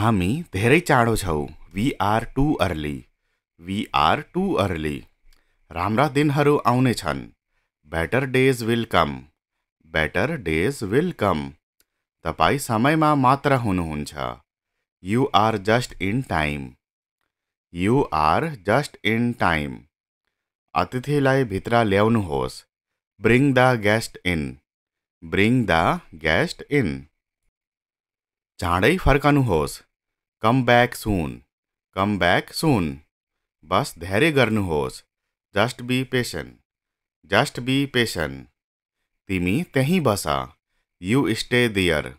हामी धेरै चाँडो छौ we are too early we are too early राम्रा दिनहरू आउने छन् better days will come better days will come तपाईँ समयमा मात्र हुनुहुन्छ you are just in time you are just in time अतिथिलाई भित्र ल्याउनुहोस् bring the guest in bring the guest in चाँडै फर्कनुहोस् come back soon come back soon बस धैर्य होस just be patient just be patient तिमी त्यहीँ बसा you stay there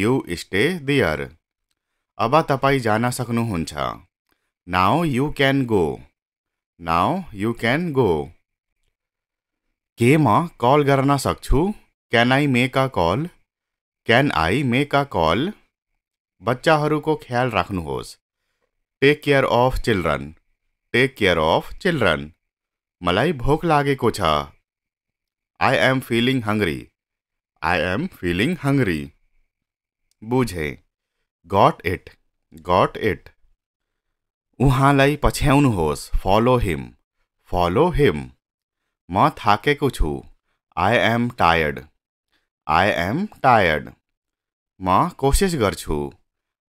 you stay there अब तपाई जान सकू now you can go now you can go के म करना गर्न कैन आई मेक अ कल कैन आई मेक अ कल बच्चाहरूको ख्याल राख्नुहोस् take care of children take care of children मलाई भोक लागेको छ I am feeling hungry I am feeling hungry बुझे गट इट गट इट उहाँलाई पछ्याउनुहोस् फलो हिम फलो हिम म थाकेको छु I am tired I am tired म कोसिस गर्छु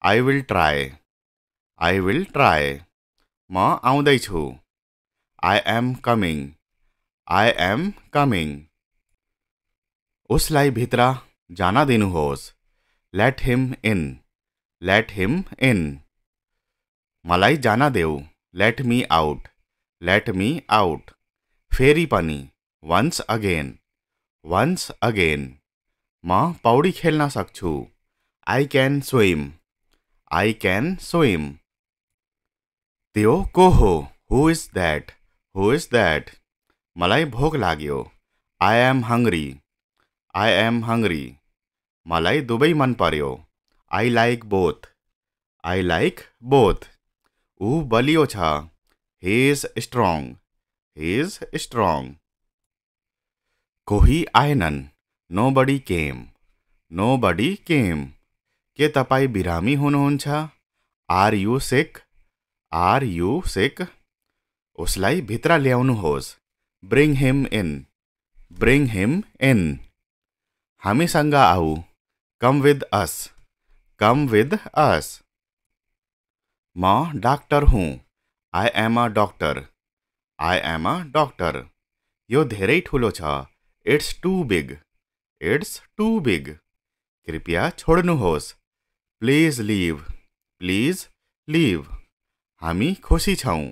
I will try I will try म आउँदैछु I am coming I am coming उसलाई भित्र जान दिनुहोस् let him in let him in मलाई जान देऊ let me out let me out फेरि पनि वन्स अगेन वन्स अगेन म पौडी खेल्न सक्छु I can swim I can swim. Teo koho. Who is that? Who is that? Malai bhog lagyo. I am hungry. I am hungry. Malai Dubai man paryo. I like both. I like both. U baliyo cha. He is strong. He is strong. Kohi ainan. Nobody came. Nobody came. के तपाई बिरामी हुनुहुन्छ are you sick are you सिक उसलाई भित्र ल्याउनुहोस् bring him in bring him in हामीसँग आऊ come with us come with us म डाक्टर हुँ I am a doctor I am a doctor यो धेरै ठुलो छ it's too big it's too big कृपया छोड्नुहोस् प्लीज लीव प्लीज लीव हमी खुशी छौँ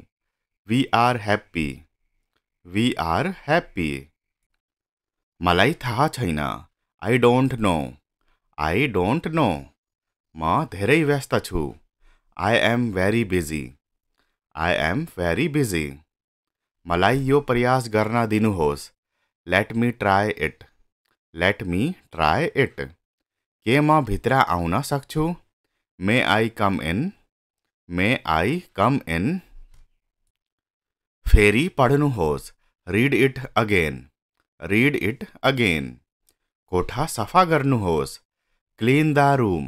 we are happy we are happy मलाई था छैन I don't know I don't know म धेरै व्यस्त छु I am very busy I am very busy मलाई यो प्रयास गर्न दिनुहोस् let me try it let me try it કે માં ભીતરા આવ ન શકછું મે I come in May I come in ફેરી પાઢ નું હોસ read it again read it again કોઠા સફા કર નું હોસ clean the room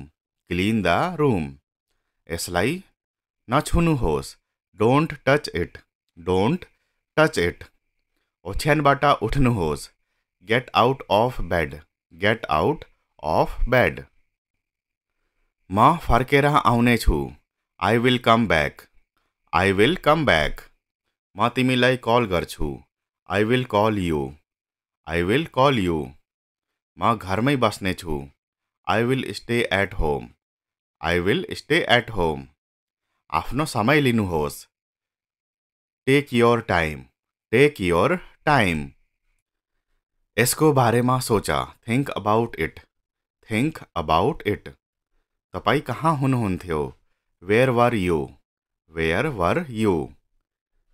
clean the room એસલાઈ ન છુ નું હોસ don't touch it don't touch it ઓછાન બાટા ઉઠ નું હોસ get out of bed get out of bed म फर्क आने I will come back I will come back म कॉल कल गर्छु I will call you I will call you म घरमै बस्नेछु I will stay at home I will stay at home आफ्नो समय लिनुहोस् take your time take your time इसको बारे में सोचा think about it think about it तपाई कहाँ हुनुहुन्थ्यो where were you where were you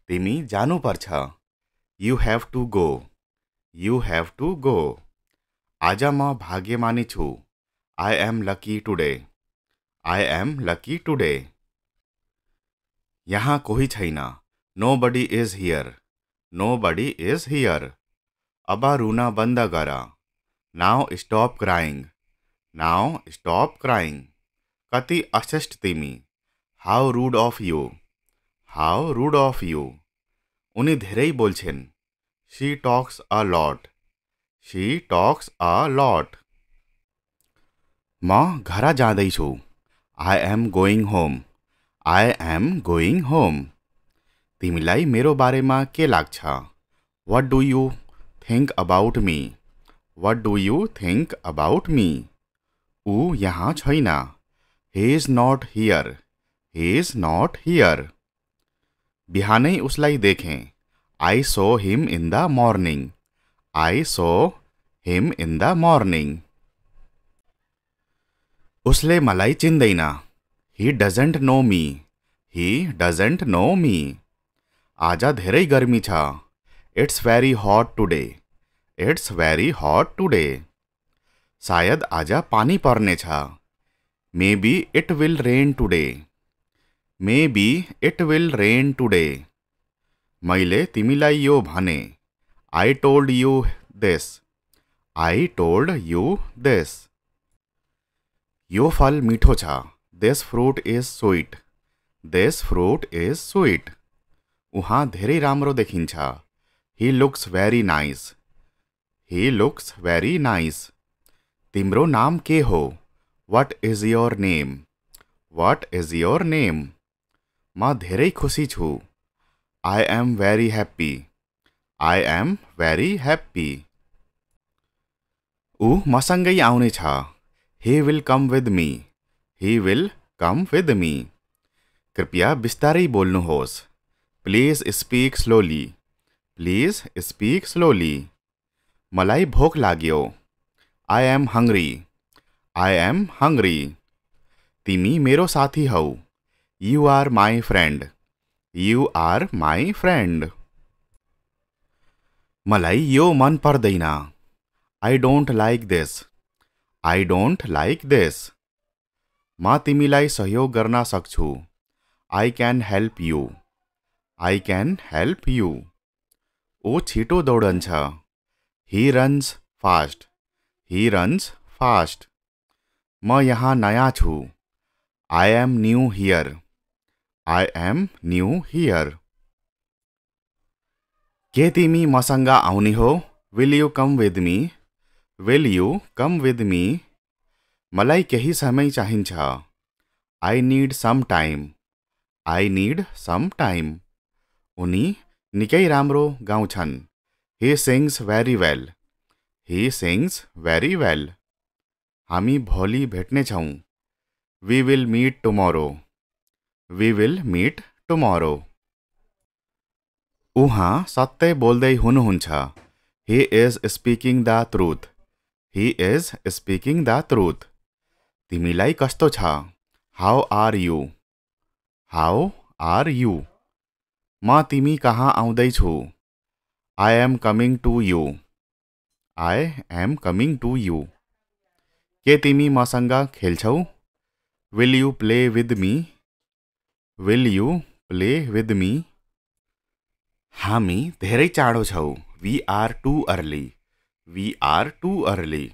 तिमी जानुपर्छ you have to go you have to go आज म भाग्यमानी छु I am lucky today I am lucky today यहाँ कोही छैन nobody is here nobody is here अब रुन बन्द गर नाउ स्टप क्राइङ नाउ स्टॉप क्राइंग कति अशिष्ट तिमी how rude of you how rude of you उन्नी धर बोल she talks a lot she talks a lot म घर जु I am going home I am going home तिमी मेरे बारे में के लग्द what do you think about me what do you think about me ऊ यहाँ छैन he is not here he is not here बिहानै उसलाई देखेँ I saw him in the morning I saw him in the morning उसले मलाई चिन्दैन he doesn't no me he doesn't no मी आज धेरै गर्मी छ इट्स भेरी हट टुडे इट्स भेरी हट टुडे सायद आज पानी पर्ने may be it will rain today may be it will rain today मैं तिमी यो भने I told you this I told you this यो फल मिठो छ this is sweet this fruit is sweet उहाँ धेरै राम्रो देखिन्छ he looks very nice he looks very nice तिम्रो नाम के हो what is your name what is your name म धेरै खुसी छु I am very happy I am very happy ऊ मसँगै आउनेछ he will come with me he will come with me कृपया बिस्तारै बोल्नुहोस् please speak slowly please speak slowly मलाई भोक लाग्यो I am hungry. I am hungry. Timi mero sathi hau. You are my friend. You are my friend. Malai yo man pardaina. I don't like this. I don't like this. Ma timi lai sahyo garna sakchu. I can help you. I can help you. O chito dodancha. He runs fast. He runs fast मैं यहाँ नया छू I am new here I am new here के तिमी मसँग आउने हो will you come with me will you come with me मलाई केही समय चाहिन्छ I need some time I need some time उनी निकै राम्रो गाउँछन् he sings very well He sings very well. Ami bholi bhetne chau. We will meet tomorrow. We will meet tomorrow. Uha satte boldei hun huncha. He is speaking the truth. He is speaking the truth. Timilai kasto cha. How are you? How are you? Ma timi kaha aundai I am coming to you. I am coming to you के तिमी मसँग खेल्छौ will you play with me will you play with me हामी धेरै चाँडो छौँ we are too early we are too early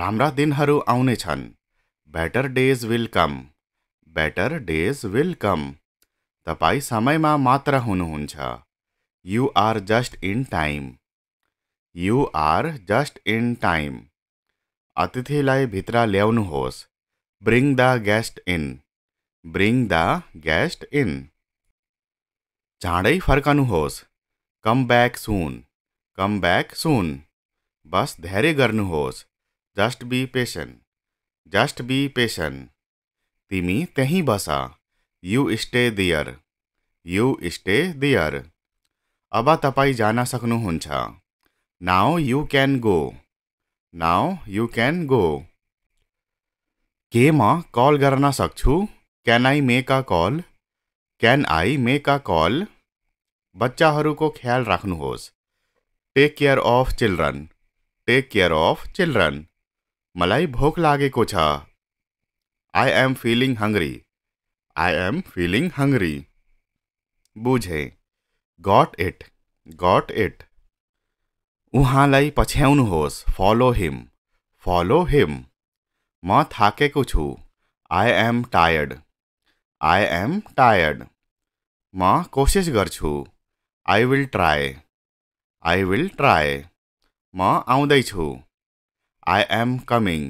राम्रा दिनहरू आउने छन् better days will come better days will come तपाईँ समयमा मात्र हुनुहुन्छ you are just in time you are just in time अतिथिलाई भित्र ल्याउनुहोस् bring the guest in bring the guest in चाँडै फर्कनुहोस् कम ब्याक सुन कम ब्याक सुन बस धेरै गर्नुहोस् just be patient just be patient तिमी त्यहीँ बस you stay their you stay there अब तपाईँ जान सक्नुहुन्छ now you can go now you can go के कॉल करना सक्छु can I make a call can I make a call बच्चा को ख्याल राख्नुहोस् take care of children take care of children मलाई भोक लगे I am feeling hungry I am feeling hungry बुझे गॉट इट गॉट इट उहाँलाई पछ्याउनुहोस् फलो हिम फलो हिम म थाकेको छु I am tired I am tired म कोसिस गर्छु I will try I will try म आउँदैछु I am coming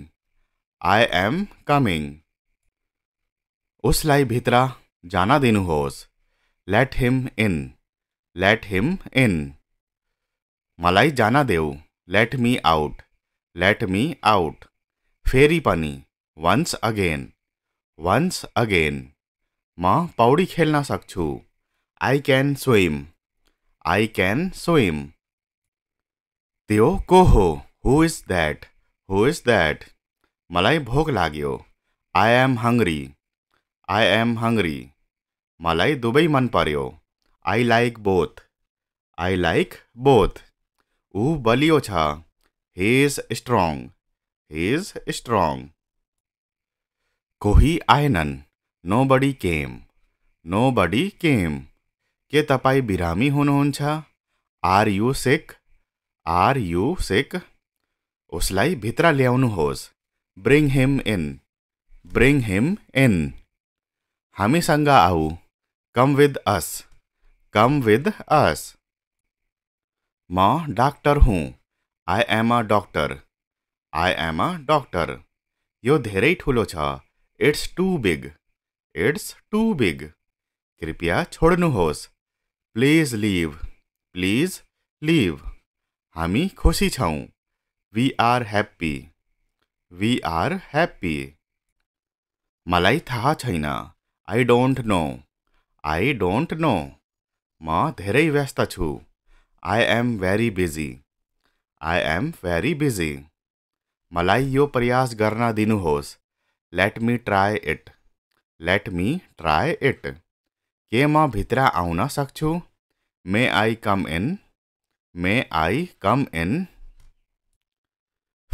I am coming उसलाई भित्र जान दिनुहोस् let him in let him in मलाई जाना देऊ let me out let me out फेरी पनि वंस अगेन वंस अगेन म पौडी खेल सकु I can swim I can swim तो को हो who is that who is that मलाई भोक लगे I am hungry I am hungry मलाई दुबई मन पर्यो I like both I like both ऊ बलियो छा ही इज स्ट्रांग ही कोही आएनन् नो बडी केम नो बडी केम के तपाईँ बिरामी हुनुहुन्छ are you sick are you सिक उसलाई भित्र ल्याउनुहोस् bring him in bring him in हामीसँग आऊ come with us come with us म डॉक्टर हूँ I am a doctor I am a doctor यो धेरै ठुलो छ it's too big it's too big कृपया छोड्नुहोस् प्लिज लिभ प्लिज लिभ हामी खुसी छौँ we are happy we are happy मलाई थाहा छैन I don't know I don't know म धेरै व्यस्त छु I am very busy I am very busy मलाई यो प्रयास करना दिनुहोस् let me try it let me try it के म भित्र आउन सक्छु may I come in may I come in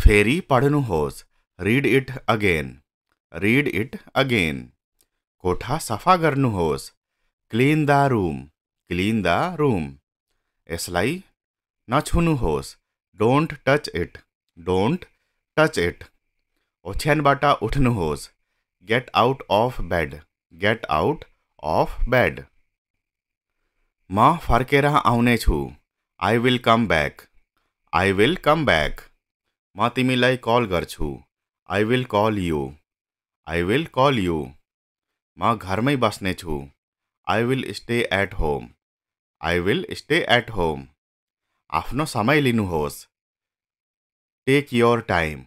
फेरी पढ्नुहोस् read it again read it again कोठा सफा करूस clean the room clean the room यसलाई नछुनुहोस् don't touch it don't touch it ओछ्यानबाट उठ्नुहोस् get out of bed get out of bed म फर्केर आउनेछु I will come back I will come back म तिमीलाई कल गर्छु आई विल कल यु आई विल कल यु म घरमै बस्नेछु I will stay at home I will stay at home आपनो समय लिनुहोस् take your time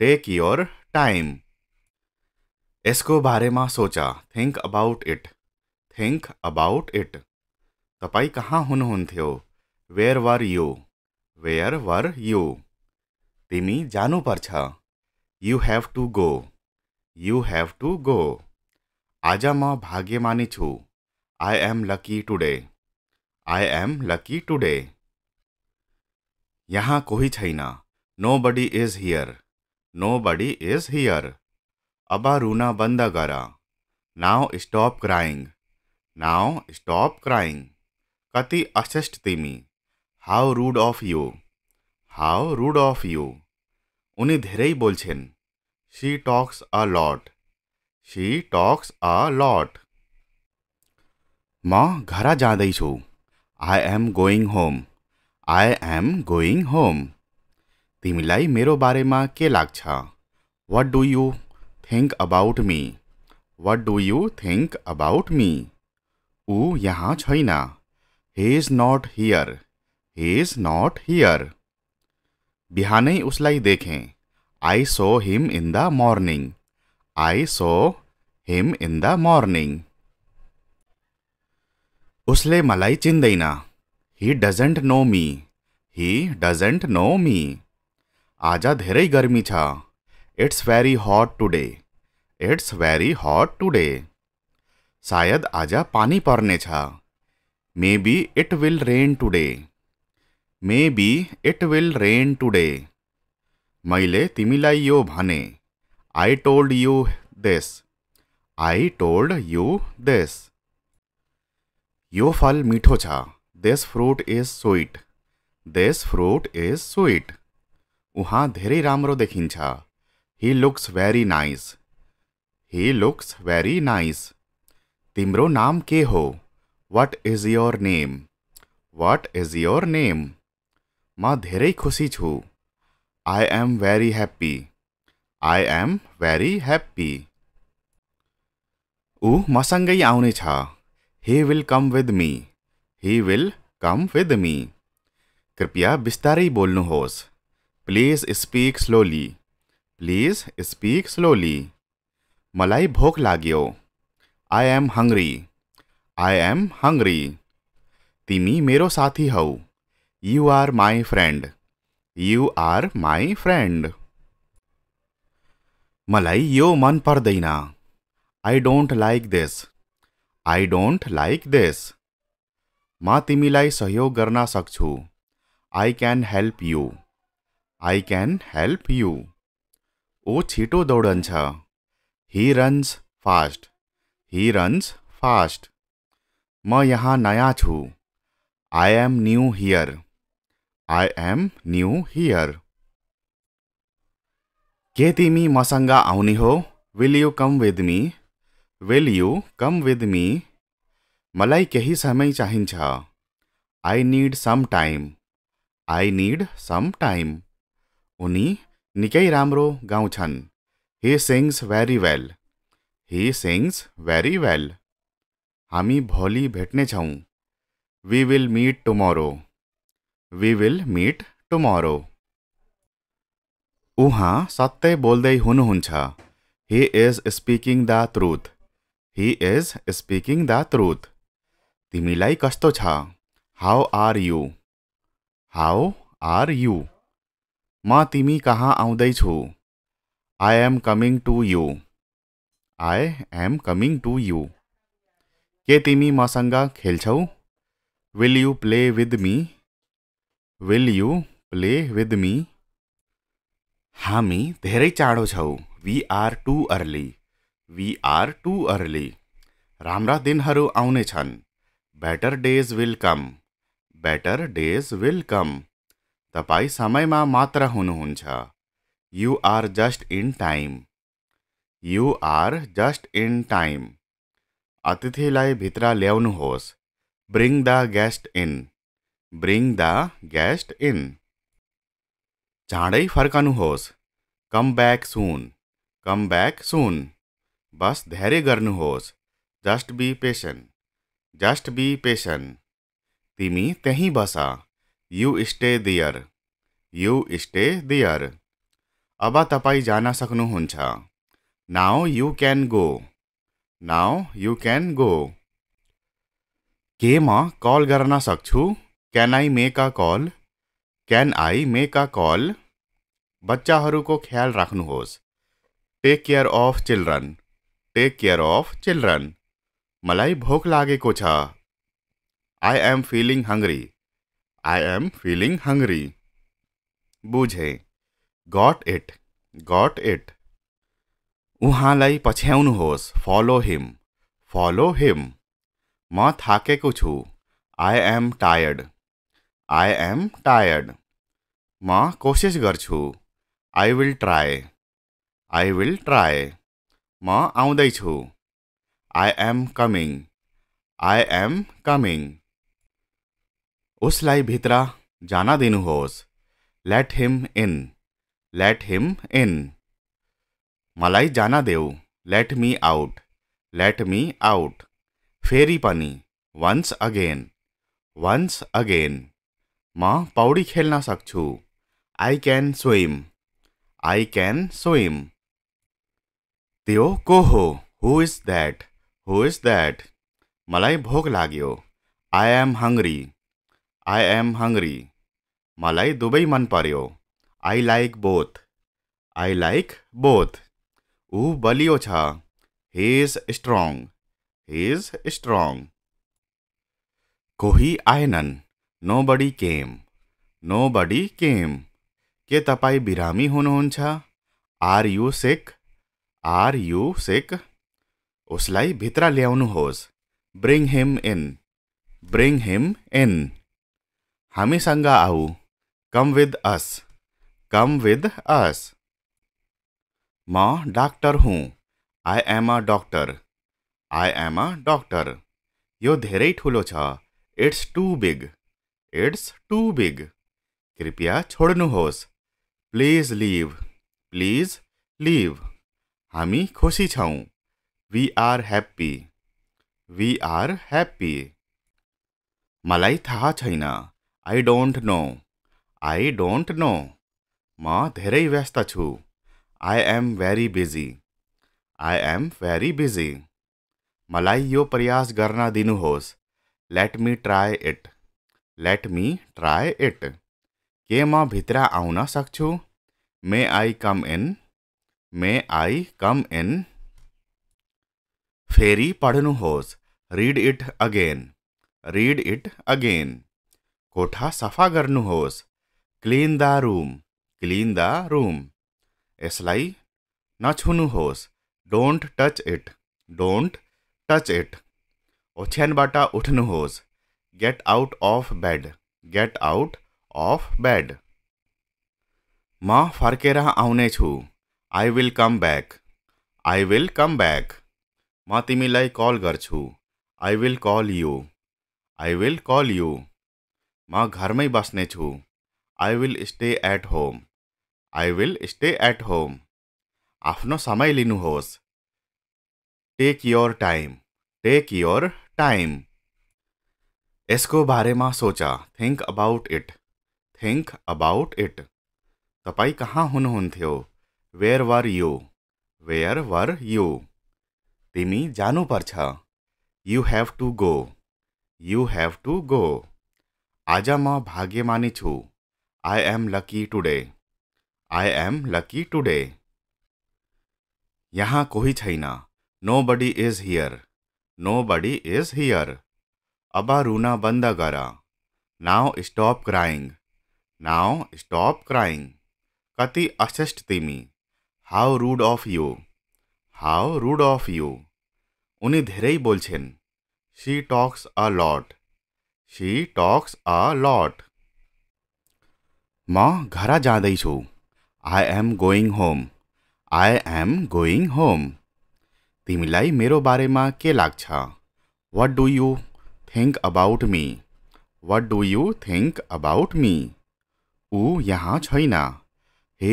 take your time इसको बारे में सोचा think about it think about it तपाई कहाँ हुनुहुन्थ्यो where were you where were you तिमी पर्छ you have to go you have to go आज म भाग्यमानी छु I am lucky today I am lucky today यहाँ कोई छैन nobody is here nobody is here अब रुना बंद कर now stop crying now stop crying कति अशिष्ट तिमी how rude of you how rude of you उन्नी धेरे बोल्छिन् she talks a lot she talks a lot म घर जाँदैछु I am going home I am going home तिमीलाई मेरो बारेमा के लाग्छ What do you think about me What do you think about me ऊ यहाँ छैन he is not here he is not here बिहानै उसलाई देखेँ I saw him in the morning. I saw him in the morning उसले मलाई चिंदन हि doesn't know मी हि डजेंट नो मी आज धेरै गर्मी छ it's very hot today it's very hot today सायद आज पानी पर्ने may be it will rain today may be it will rain today मैले तिमीलाई यो भने I told you this I told you this यो फल मीठो छा this fruit is sweet this fruit is sweet उहाँ धेरै राम्रो देखिन्छ he looks very nice he looks very nice तिम्रो नाम के हो what is your name what is your name म धेरै खुसी छु I am very happy I am very happy ऊ मसँगै आउनेछ he will come with me he will come with me कृपया ही बोलनु होस please speak slowly please speak slowly मलाई भोक लाग्यो I am hungry I am hungry तिमी मेरो साथी हौ you are my friend you are my friend मलाई यो मन पर्दैन I don't like this I don't like this म तिमीलाई सहयोग गर्न सक्छु I can help you I can help you ऊ छिटो दौडन्छ he runs fast he runs fast म यहाँ नयाँ छु I am new here I am new here के तिमी मसँग आउने हो will you come with me will you come with me मलाई केही समय चाहिन्छ I need some time I need some time उनी निकै राम्रो गाउँछन् he sings very well he sings very well हामी भोलि भेट्नेछौँ we will meet tomorrow we will meet tomorrow उहाँ सत्य बोल्दै हुनुहुन्छ he is speaking the truth He is speaking the truth. तिमीलाई kasto cha. How are you? How are you? म तिमी कहाँ आउँदै छु? I am coming to you. I am coming to you. के तिमी मसँग खेल्छौ? Will you play with me? Will you play with me? Hami धेरै चाँडो छौ. We are too early. We are too early राम्रा दिनहरू आउनेछन् better days will come better days will come तपाईँ समयमा मात्र हुनुहुन्छ you are just in time you are just in time अतिथिलाई भित्र ल्याउनुहोस् bring the guest in bring the guest in चाँडै फर्कनुहोस् कम ब्याक सुन कम ब्याक सुन बस धैर्य गर्नुहोस् just be patient just be patient तिमी तही बस you stay there you stay there अब तपाई जान सक्नुहुन्छ now you can go now you can go के म कल गर्न सक्छु कैन आई मेक अ कल कैन आई मेक अ कल को ख्याल राख्नुहोस् take care of children take care of children मलाई भोक को छ I am feeling hungry I am feeling hungry बुझे गट इट गट इट उहाँलाई पछ्याउनुहोस् फलो हिम फलो हिम म थाकेको छु I am tired I am tired म कोसिस गर्छु I will try I will try मू I am coming I am coming उस भित्र जाना दिहोस let him in let him in मलाई जाना देव let me out let me out फेरी पनी वंस अगेन वंस अगेन म पौडी खेल्न सकु I can swim I can swim त्यो को हो who is that who is that मलाई भोक लाग्यो I am hungry I am hungry मलाई दुवै मन पर्यो I like both I like both ऊ बलियो छ he is strong he is strong कोही आएनन् नो बडी केम नो बडी केम के तपाईँ बिरामी हुनुहुन्छ are you sick are you sick उसलाई भित्र ल्याउनुहोस् bring him in bring him in हामीसँग आऊ come with us come with us म डाक्टर हुँ I am a doctor I am a doctor यो धेरै ठुलो छ it's too big it's too big कृपया छोड्नुहोस् प्लिज लिभ प्लिज लिभ हमी खुशी छौँ we are happy we are happy मलाई था छैन I don't know I don't know म धेरै व्यस्त छु I am very busy I am very busy मलाई यो प्रयास गर्न दिनुहोस् let me try it let me try it के म भित्र आउन सक्छु may I come in may I come in ફેરી પાઢનુ હોસ read it again read it again કોઠા સફા કરનુ હોસ clean the room clean the room એસલાઈ નછનુ હોસ don't touch it don't touch it ઓછન બાટા ઉઠનુ હોસ get out of bed get out of bed માં ફાર કેરા આવને છુ I will come back I will come back म तिमीलाई कल गर्छु आई विल कल यु आई विल कल यु म घरमै बस्नेछु I will stay at home I will stay at home आफ्नो समय लिनुहोस् take your time take your time यसको बारेमा सोच think about it think about it तपाईँ कहाँ हुनुहुन्थ्यो where were you where were you तिमी पर्छ you have to go you have to go आज म भाग्यमानी छु I am lucky today I am lucky today यहाँ कोही छैन nobody is here nobody is here अब रुन बन्द गर नाउ स्टप क्राइङ नाउ स्टप क्राइङ कति अशिष्ट तिमी how rude of you how rude of you উনি ধেরেই বলছেন she Tux a lot she talks a lot म ઘરા જાંદઈ I am going home I am going home मेरे बारे में के लाग्छ what do you think about me what do you think about me ऊ यहाँ छैन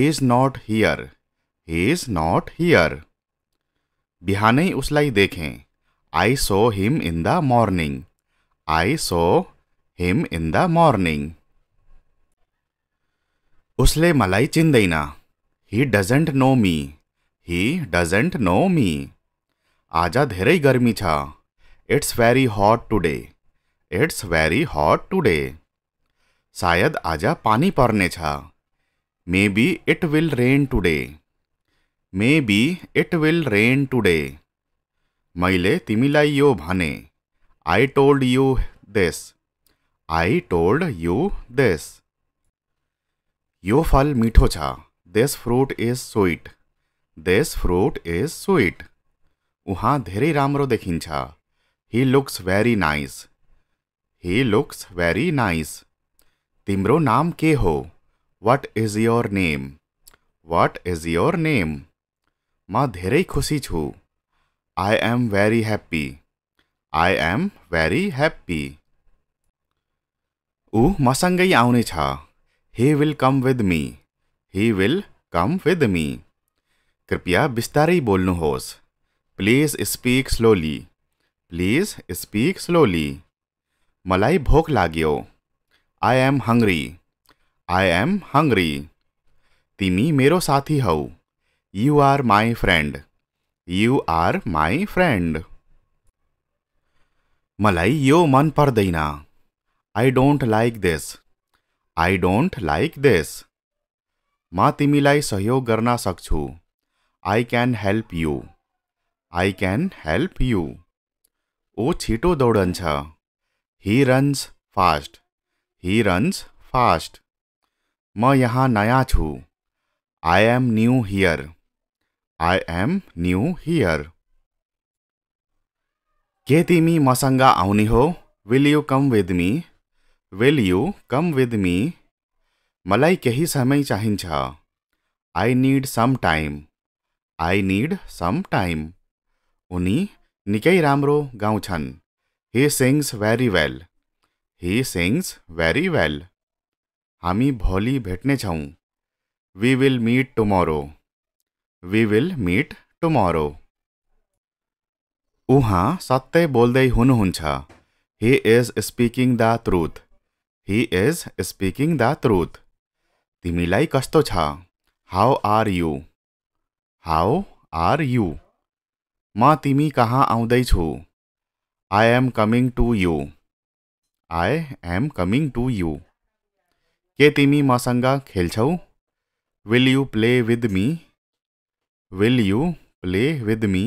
is not here is not here बिहान उसलाई देखें I saw him in the morning I saw him in the morning उसले मलाई चिंदन ही डजेंट नो मी हि doesn't know मी आज धेरै गर्मी छ it's very hot today it's very hot today शायद आज पानी पर्ने may be it will rain today may be it will rain today मैले तिमीलाई यो भने I told you this I told you this यो फल मिठो छ this fruit is sweet this fruit is sweet उहाँ धेरै राम्रो देखिन्छ he looks very nice he looks very nice तिम्रो नाम के हो what is your name what is your name म धेरै खुशी छु I am very happy I am very happy ऊ मसँगै आउनेछ हि विल कम विद मी हि विल कम विद मी कृपया बिस्तारै बोल्नुहोस् please speak slowly please speak slowly मलाई भोक लाग्यो I am hungry I am hungry तिमी मेरो साथी हौ You are my friend. You are my friend. Malay yo man pardaina. I don't like this. I don't like this. Mati milai sahyo garna sakchu. I can help you. I can help you. O chito dodancha. He runs fast. He runs fast. Ma yaha naya chu. I am new here. I am new here. के तिमी मसँग आउने हो will you come with me will you come with me मलाई केही समय चाहिन्छ I need some time I need some time उनी निकै राम्रो गाउँछन् he sings very well he sings very well हामी भोलि भेट्नेछौँ we will meet tomorrow we will meet tomorrow. उहाँ सत्तै बोल्दै हुनुहुन्छ। He is speaking the truth. He is speaking the truth. तिमीलाई कस्तो छ? How are you? How are you? म तिमी कहाँ आउँदै I am coming to you. I am coming to you. के तिमी मसँग खेल्छौ? Will you play with me? Will you play with me?